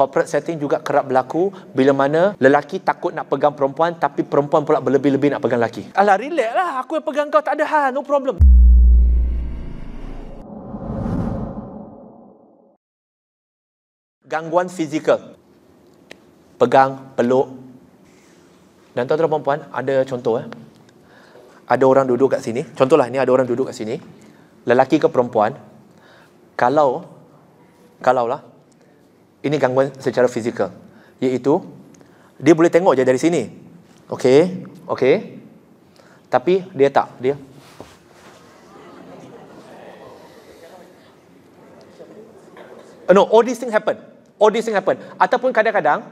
corporate setting juga kerap berlaku bila mana lelaki takut nak pegang perempuan tapi perempuan pula berlebih-lebih nak pegang lelaki. Alah relax lah, aku yang pegang kau tak ada hal, no problem. Gangguan fizikal. Pegang, peluk. Dan tuan-tuan perempuan, ada contoh eh. Ada orang duduk kat sini. Contohlah, ni ada orang duduk kat sini. Lelaki ke perempuan. Kalau, kalau lah. Ini gangguan secara fizikal. Iaitu, dia boleh tengok je dari sini. Okey, okey. Tapi dia tak, dia. Uh, no, all these things happen. All these things happen. Ataupun kadang-kadang,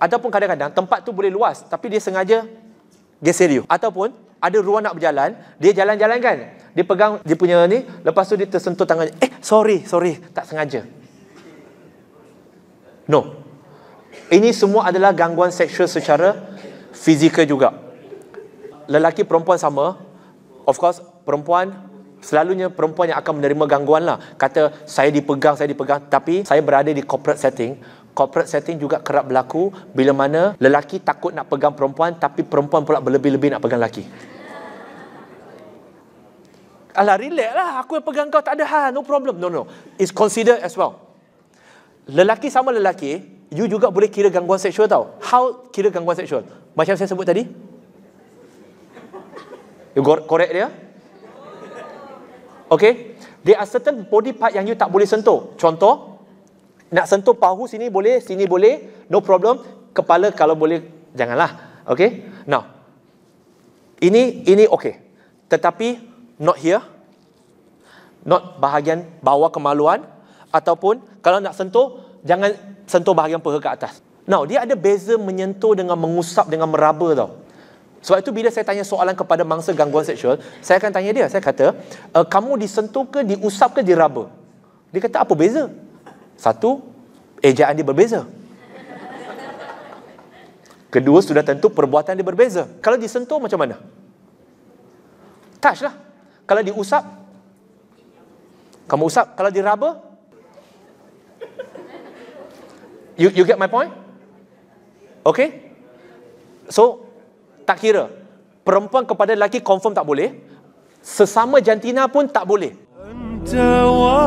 ataupun kadang-kadang tempat tu boleh luas tapi dia sengaja geser you. Ataupun ada ruang nak berjalan, dia jalan-jalan kan. Dia pegang dia punya ni, lepas tu dia tersentuh tangannya. Eh, sorry, sorry, tak sengaja. No. Ini semua adalah gangguan seksual secara fizikal juga. Lelaki perempuan sama. Of course, perempuan selalunya perempuan yang akan menerima gangguan lah. Kata saya dipegang, saya dipegang. Tapi saya berada di corporate setting. Corporate setting juga kerap berlaku bila mana lelaki takut nak pegang perempuan tapi perempuan pula berlebih-lebih nak pegang lelaki. Alah, relax lah. Aku yang pegang kau tak ada hal. No problem. No, no. It's considered as well. Lelaki sama lelaki, you juga boleh kira gangguan seksual tau. How kira gangguan seksual? Macam saya sebut tadi. You correct dia? Okay. There are certain body part yang you tak boleh sentuh. Contoh, nak sentuh pahu sini boleh, sini boleh. No problem. Kepala kalau boleh, janganlah. Okay. Now. Ini, ini okay. Tetapi, not here. Not bahagian bawah kemaluan ataupun kalau nak sentuh jangan sentuh bahagian peha ke atas. Now, dia ada beza menyentuh dengan mengusap dengan meraba tau. Sebab itu bila saya tanya soalan kepada mangsa gangguan seksual, saya akan tanya dia, saya kata, e, kamu disentuh ke, diusap ke, diraba? Dia kata, apa beza? Satu, ejaan dia berbeza. Kedua, sudah tentu perbuatan dia berbeza. Kalau disentuh, macam mana? Touch lah. Kalau diusap, kamu usap. Kalau diraba, You you get my point? Okay? So, tak kira. Perempuan kepada lelaki confirm tak boleh. Sesama jantina pun tak boleh. Entawa.